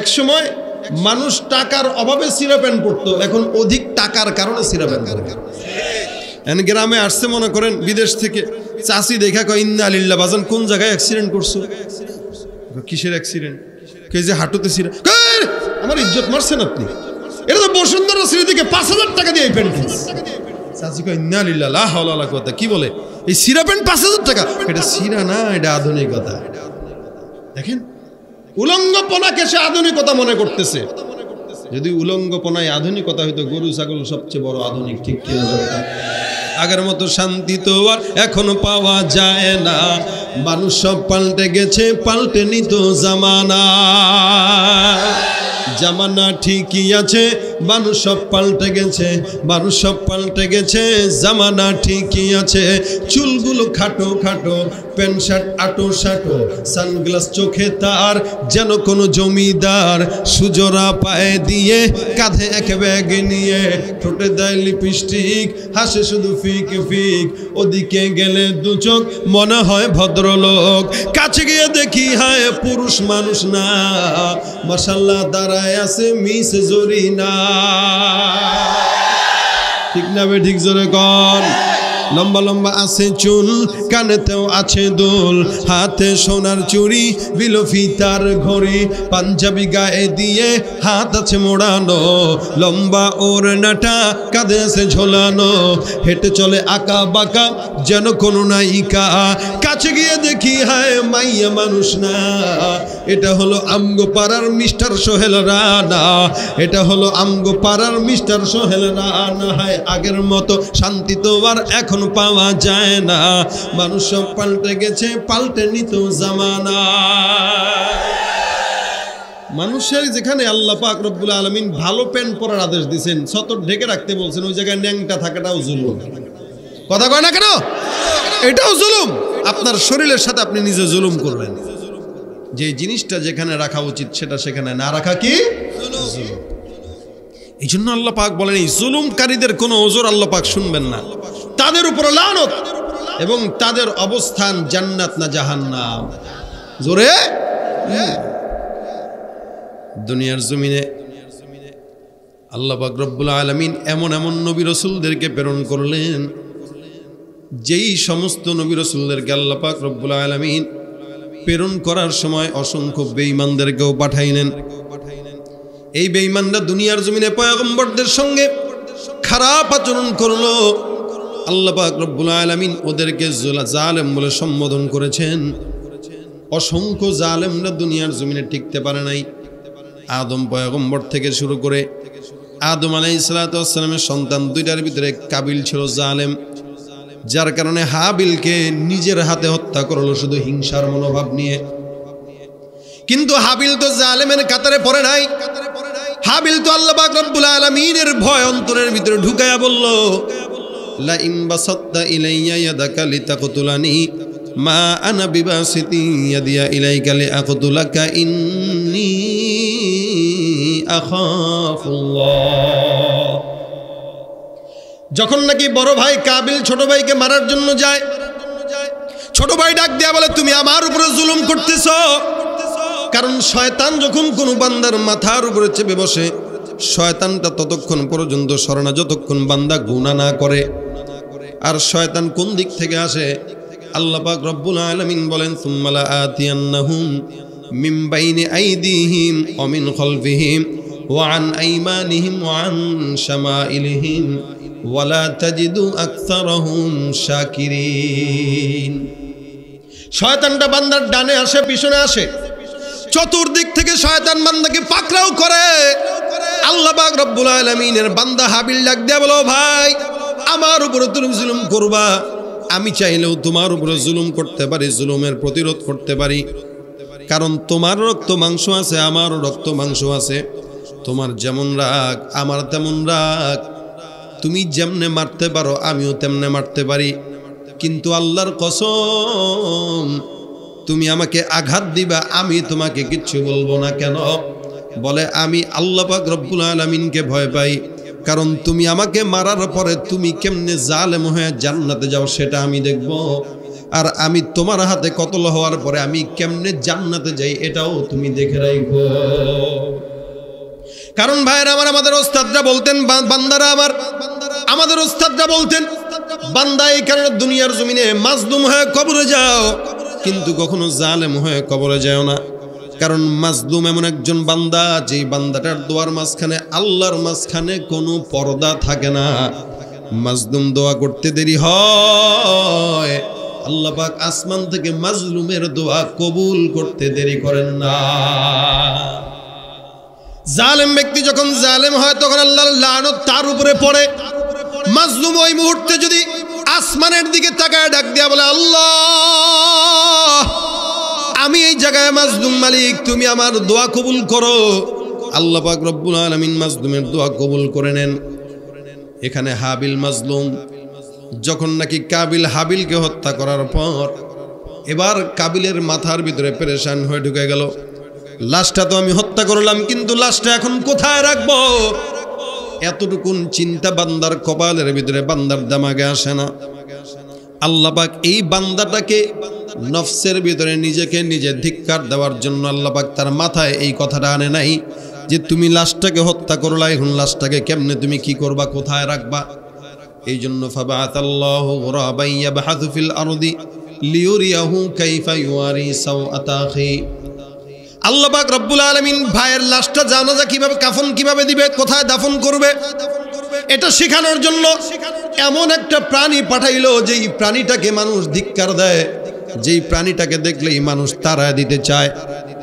এক সময় মানুষ টাকার অভাবে সিরা প্যান্ট পড়তো এখন অধিক টাকার কারণে সিরা প্যান্ট গ্রামে আসছে মনে করেন বিদেশ থেকে চাষি দেখা কয় ইন্দা আলিল্লা বাজান কোন জায়গায় অ্যাক্সিডেন্ট করছো কিসের অ্যাক্সিডেন্ট কে যে হাঁটুতে সিরা আমার ইজ্জত মারছেন আপনি এটা তো বসুন্ধরা স্মৃতিকে পাঁচ হাজার টাকা দিয়ে এই প্যান্ট চাষি কয় ইন্দা আলিল্লা লাহ কথা কি বলে এই সিরা প্যান্ট পাঁচ হাজার টাকা এটা সিরা না এটা আধুনিকতা দেখেন উলঙ্গপনাকে সে আধুনিকতা মনে করতেছে যদি উলঙ্গপনায় আধুনিকতা হইতো গরু ছাগল সবচেয়ে বড় আধুনিক ঠিক কিনা আগের মতো শান্তি তো আর এখন পাওয়া যায় না মানুষ সব পাল্টে গেছে পাল্টে নিত জামানা জামানা ঠিকই আছে মানুষ সব পাল্টে গেছে মানুষ সব পাল্টে গেছে জামানা ঠিকই আছে চুলগুলো খাটো খাটো প্যান্ট শার্ট আটো শাটো সানগ্লাস চোখে তার যেন কোনো জমিদার সুজরা পায়ে দিয়ে কাঁধে এক ব্যাগ নিয়ে ঠোঁটে দেয় লিপস্টিক হাসে শুধু ফিক ফিক ওদিকে গেলে দু চোখ মনে হয় ভদ্রলোক কাছে গিয়ে দেখি হায় পুরুষ মানুষ না মশাল্লা দাঁড়ায় আছে মিস জরি না ঠিক না বে ঠিক জোরে কর লম্বা লম্বা আছে চুল কানেতেও আছে দোল হাতে সোনার চুড়ি বিলফি তার ঘড়ি পাঞ্জাবি গায়ে দিয়ে হাত আছে মোড়ানো লম্বা ওর নাটা কাঁধে আছে ঝোলানো হেঁটে চলে আঁকা বাঁকা যেন কোনো নায়িকা কাছে গিয়ে দেখি হায় মাইয়া মানুষ না এটা হলো আমগো পাড়ার মিস্টার সোহেল রানা এটা হলো আমগো পাড়ার মিস্টার সোহেল রানা হায় আগের মতো শান্তি তো আর এখন পাওয়া যায় না মানুষ সব পাল্টে গেছে পাল্টে নিত জামানা মানুষের যেখানে আল্লাহ পাক রব্বুল আলমিন ভালো প্যান্ট পরার আদেশ দিয়েছেন সতর ঢেকে রাখতে বলছেন ওই জায়গায় ন্যাংটা থাকাটাও জুলুম কথা কয় না কেন এটাও জুলুম আপনার শরীরের সাথে আপনি নিজে জুলুম করবেন যে জিনিসটা যেখানে রাখা উচিত সেটা সেখানে না রাখা কি এই জন্য আল্লাহ পাক বলেন এই জুলুমকারীদের কোনো ওজোর আল্লাহ পাক শুনবেন না তাদের উপর লানত এবং তাদের অবস্থান জান্নাত না জাহান্নাম জোরে দুনিয়ার জমিনে আল্লাহ পাক রব্বুল আলমিন এমন এমন নবী রসুলদেরকে প্রেরণ করলেন যেই সমস্ত নবী রসুলদেরকে গাল্লাপাক রব্বুল আলমিন প্রেরণ করার সময় অসংখ্য বেঈমানদেরকেও পাঠাইলেন এই বেঈমানরা দুনিয়ার জমিনে পয়াগম্বরদের সঙ্গে খারাপ আচরণ করলো আল্লাপাক রব্বুল আলমিন ওদেরকে জালেম বলে সম্বোধন করেছেন অসংখ্য জালেমরা দুনিয়ার জমিনে টিকতে পারে নাই আদম পয়াগম্বর থেকে শুরু করে আদম আলাই ইসলাতামের সন্তান দুইটার ভিতরে কাবিল ছিল জালেম যার কারণে হাবিলকে নিজের হাতে হত্যা করলো শুধু হিংসার মনোভাব নিয়ে কিন্তু হাবিল তো জালেমের কাতারে পড়ে নাই হাবিল তো আল্লাহ রব্বুল আলমিনের ভয় অন্তরের ভিতরে ঢুকাইয়া বলল মা যখন নাকি বড় ভাই কাবিল ছোট ভাইকে মারার জন্য যায় ছোট ভাই ডাক দেয়া বলে তুমি আমার উপরে জুলুম করতেছ কারণ শয়তান যখন কোনো বান্দার মাথার উপরে চেপে বসে শয়তানটা ততক্ষণ পর্যন্ত শরণা যতক্ষণ বান্দা গুণা না করে আর শয়তান কোন দিক থেকে আসে আল্লাপাক রব্বুল আলমিন বলেন সুম্মালা আতিয়ান্নাহুম মিম বাইনে আইদিহিম অমিন খলফিহিম ওয়ান আইমানিহিম ওয়ান শামাইলিহিম ওয়ালা তাজিদু আক্তারহুম শাকিরিন শয়তানটা বান্দার ডানে আসে পিছনে আসে চতুর্দিক থেকে শয়তান বান্দাকে পাকড়াও করে আল্লাহ পাক রব্বুল আলামিনের বান্দা হাবিল ডাক দেয়া বলো ভাই আমার উপরে তুমি জুলুম করবা আমি চাইলেও তোমার উপরে জুলুম করতে পারি জুলুমের প্রতিরোধ করতে পারি কারণ তোমার রক্ত মাংস আছে আমার রক্ত মাংস আছে তোমার যেমন রাগ আমার তেমন রাগ তুমি যেমনে মারতে পারো আমিও তেমনে মারতে পারি কিন্তু আল্লাহর কসম তুমি আমাকে আঘাত দিবা আমি তোমাকে কিচ্ছু বলবো না কেন বলে আমি আল্লাহ পাক রব্বুল আলমিনকে ভয় পাই কারণ তুমি আমাকে মারার পরে তুমি কেমনে জালেম হয়ে জান্নাতে যাও সেটা আমি দেখব আর আমি তোমার হাতে কতল হওয়ার পরে আমি কেমনে জান্নাতে যাই এটাও তুমি দেখে রাখবো কারণ ভাইয়ের আমার আমাদের ওস্তাদরা বলতেন বান্দারা আমার আমাদের ওস্তাদরা বলতেন বান্দা এই কারণে দুনিয়ার জমিনে মাজদুম হয়ে কবরে যাও কিন্তু কখনো জালেম হয়ে কবরে যাও না কারণ মাজলুম এমন একজন বান্দা যেই বান্দাটার দোয়ার মাঝখানে আল্লাহর মাঝখানে কোনো পর্দা থাকে না মাজলুম দোয়া করতে দেরি হয় আল্লাহ পাক আসমান থেকে মাজলুমের দোয়া কবুল করতে দেরি করেন না জালেম ব্যক্তি যখন জালেম হয় তখন আল্লাহর লানত তার উপরে পড়ে মাজলুম ওই মুহূর্তে যদি আসমানের দিকে তাকায় ডাক দিয়া বলে আল্লাহ আমি এই জায়গায় মাজলুম মালিক তুমি আমার দোয়া কবুল করো আল্লাহ পাক রব্বুল আলমিন মাজলুমের দোয়া কবুল করে নেন এখানে হাবিল মাজলুম যখন নাকি কাবিল হাবিলকে হত্যা করার পর এবার কাবিলের মাথার ভিতরে পেরেশান হয়ে ঢুকে গেল লাশটা তো আমি হত্যা করলাম কিন্তু লাশটা এখন কোথায় রাখব এতটুকুন চিন্তা বান্দার কপালের ভিতরে বান্দার দামাগে আসে না আল্লাপাক এই বান্দাটাকে নফসের ভিতরে নিজেকে নিজে ধিক্কার দেওয়ার জন্য আল্লাপাক তার মাথায় এই কথাটা আনে নাই যে তুমি লাশটাকে হত্যা করলা এখন লাশটাকে কেমনে তুমি কি করবা কোথায় রাখবা এই জন্য ফাবা আল্লাপাক রব্বুল আলমিন ভাইয়ের লাশটা জানাজা কিভাবে কাফন কিভাবে দিবে কোথায় দাফন করবে এটা শেখানোর জন্য এমন একটা প্রাণী পাঠাইল যেই প্রাণীটাকে মানুষ ধিক্কার দেয় যেই প্রাণীটাকে দেখলেই মানুষ তারা দিতে চায়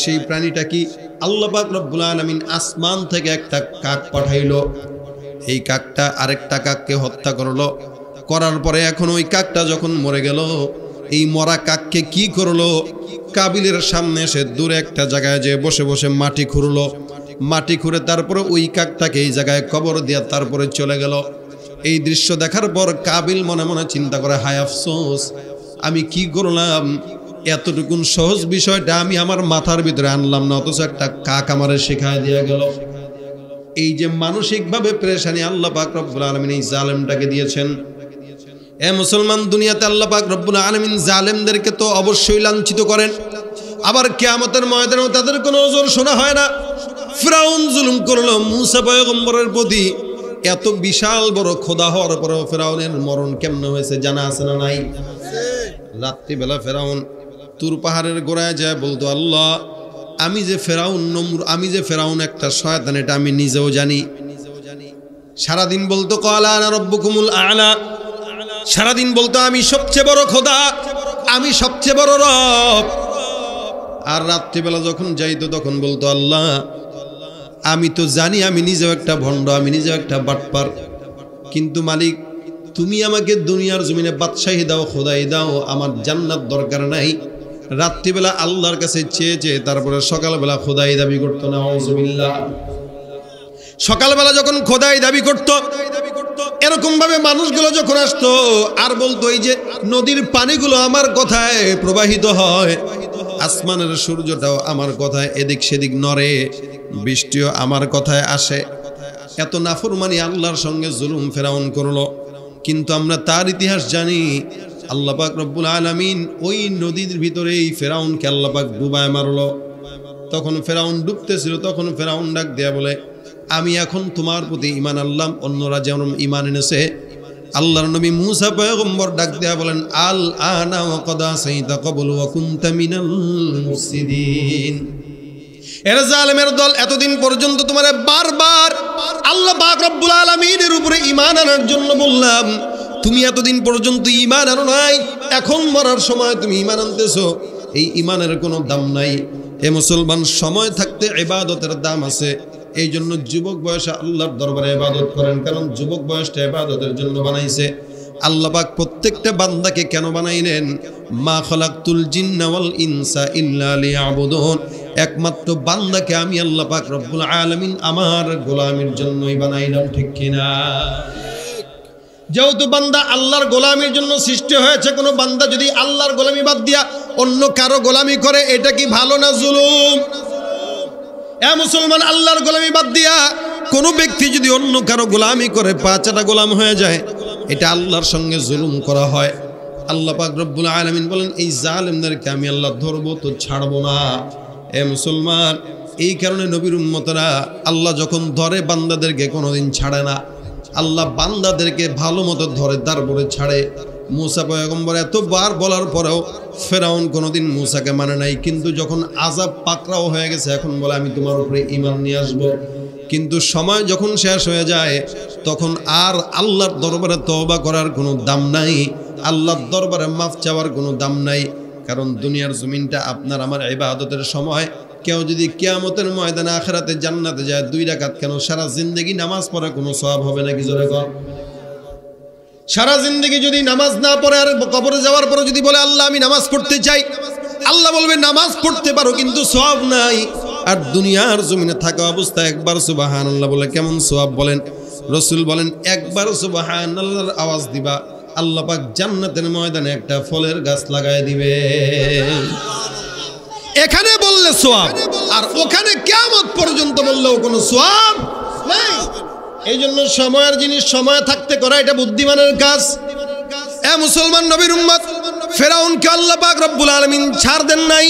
সেই প্রাণীটা কি আল্লাপাক রব্বুল আলমিন আসমান থেকে একটা কাক পাঠাইল এই কাকটা আরেকটা কাককে হত্যা করলো করার পরে এখন ওই কাকটা যখন মরে গেল এই মরা কাক তাকে কি করলো কাবিলের সামনে এসে দূরে একটা জায়গায় যে বসে বসে মাটি খুঁড়লো মাটি খুঁড়ে তারপরে ওই কাকটাকে এই জায়গায় কবর দিয়া তারপরে চলে গেল এই দৃশ্য দেখার পর কাবিল মনে মনে চিন্তা করে হায় আফসোস আমি কি করলাম এতটুকুন সহজ বিষয়টা আমি আমার মাথার ভিতরে আনলাম না অথচ একটা কাক আমারে শেখায় দেওয়া গেল এই যে মানসিকভাবে প্রেশানি আল্লাহ পাক রব্বুল আলমিন এই জালেমটাকে দিয়েছেন এ মুসলমান দুনিয়াতে আল্লাপাক রব্বুল আলমিন জালেমদেরকে তো অবশ্যই লাঞ্ছিত করেন আবার কেয়ামতের ময়দানেও তাদের কোনো ওজোর শোনা হয় না ফেরাউন জুলুম করলো মুসা পয়গম্বরের প্রতি এত বিশাল বড় খোদা হওয়ার পরেও ফেরাউনের মরণ কেমন হয়েছে জানা আছে না নাই রাত্রিবেলা ফেরাউন তুর পাহাড়ের গোড়ায় যায় বলতো আল্লাহ আমি যে ফেরাউন নমর আমি যে ফেরাউন একটা শয়তান এটা আমি নিজেও জানি সারাদিন বলতো কলা আনা রব্বুকুমুল আলা সারাদিন বলতো আমি সবচেয়ে বড় খোদা আমি সবচেয়ে বড় রব আর রাত্রিবেলা যখন যাইতো তখন বলতো আল্লাহ আমি তো জানি আমি নিজেও একটা ভণ্ড আমি নিজেও একটা বাটপার কিন্তু মালিক তুমি আমাকে দুনিয়ার জমিনে বাদশাহী দাও খোদাই দাও আমার জান্নাত দরকার নাই রাত্রিবেলা আল্লাহর কাছে চেয়ে চেয়ে তারপরে সকালবেলা খোদাই দাবি করতো না সকালবেলা যখন খোদাই দাবি করতো এরকমভাবে মানুষগুলো যখন আসতো আর বলতো এই যে নদীর পানিগুলো আমার কথায় প্রবাহিত হয় আসমানের সূর্যটাও আমার কথায় এদিক সেদিক নড়ে বৃষ্টিও আমার কথায় আসে এত নাফরমানি আল্লাহর সঙ্গে জুলুম ফেরাউন করলো কিন্তু আমরা তার ইতিহাস জানি আল্লাপাক রব্বুল আলমিন ওই নদীর ভিতরেই ফেরাউনকে আল্লাপাক ডুবায় মারলো তখন ফেরাউন ডুবতেছিল তখন ফেরাউন ডাক দেয়া বলে আমি এখন তোমার প্রতি ইমান আল্লাহ অন্যরা যেমন ইমান এনেছে আল্লাহর নবী মুসা পয়গম্বর ডাক দেয়া বলেন আল আনা ওয়াকাদা সাইতা কবুল ওয়া কুনতা মিনাল মুফসিদিন এরা জালেমের দল এতদিন পর্যন্ত তোমার বারবার আল্লাহ পাক রব্বুল আলামিনের উপরে ইমান আনার জন্য বললাম তুমি এতদিন পর্যন্ত ইমান আনো নাই এখন মরার সময় তুমি ইমান আনতেছো এই ইমানের কোনো দাম নাই এ মুসলমান সময় থাকতে ইবাদতের দাম আছে এই জন্য যুবক বয়সে আল্লাহর দরবারে ইবাদত করেন কারণ যুবক বয়সটা ইবাদতের জন্য বানাইছে আল্লাপাক প্রত্যেকটা বান্দাকে কেন বানাইলেন মা খলাকুল জিন্নাওয়াল ইনসা ইল্লাবুদন একমাত্র বান্দাকে আমি আল্লাপাক রব্বুল আলমিন আমার গোলামের জন্যই বানাইলাম ঠিক কিনা যেহেতু বান্দা আল্লাহর গোলামির জন্য সৃষ্টি হয়েছে কোনো বান্দা যদি আল্লাহর গোলামি বাদ দিয়া অন্য কারো গোলামি করে এটা কি ভালো না জুলুম এ মুসলমান আল্লাহর গোলামি বাদ দিয়া কোনো ব্যক্তি যদি অন্য কারো গোলামি করে পাঁচাটা গোলাম হয়ে যায় এটা আল্লাহর সঙ্গে জুলুম করা হয় আল্লাহ পাক রব্বুল আলমিন বলেন এই জালেমদেরকে আমি আল্লাহ ধরবো তো ছাড়বো না এ মুসলমান এই কারণে নবীর উম্মতরা আল্লাহ যখন ধরে বান্দাদেরকে কোনোদিন ছাড়ে না আল্লাহ বান্দাদেরকে ভালো মতো ধরে তারপরে ছাড়ে মুসা পয়গম্বর এতবার বলার পরেও ফেরাউন কোনোদিন মুসাকে মানে নাই কিন্তু যখন আজাব পাকড়াও হয়ে গেছে এখন বলে আমি তোমার উপরে ইমান নিয়ে আসবো কিন্তু সময় যখন শেষ হয়ে যায় তখন আর আল্লাহর দরবারে তবা করার কোনো দাম নাই আল্লাহর দরবারে মাফ চাওয়ার কোনো দাম নাই কারণ দুনিয়ার জমিনটা আপনার আমার ইবাদতের সময় কেউ যদি কেয়ামতের ময়দানে আখেরাতে জান্নাতে যায় দুই রাকাত কেন সারা জিন্দগি নামাজ পড়া কোনো স্বভাব হবে নাকি জোরে কর সারা জিন্দগি যদি নামাজ না পড়ে আর কবরে যাওয়ার পরে যদি বলে আল্লাহ আমি নামাজ পড়তে চাই আল্লাহ বলবে নামাজ পড়তে পারো কিন্তু সব নাই আর দুনিয়ার জমিনে থাকা অবস্থায় একবার সুবাহান আল্লাহ বলে কেমন সোয়াব বলেন রসুল বলেন একবার সুবাহান আল্লাহর আওয়াজ দিবা আল্লাহ পাক জান্নাতের ময়দানে একটা ফলের গাছ লাগায় দিবে এখানে বললে সোয়াব আর ওখানে কেমন পর্যন্ত বললেও কোনো সোয়াব এই জন্য সময়ের জিনিস সময় থাকতে করা এটা বুদ্ধিমানের কাজ এ মুসলমান নবীর উম্মত ফেরাউনকে আল্লাহ পাক রব্বুল আলমিন ছাড় দেন নাই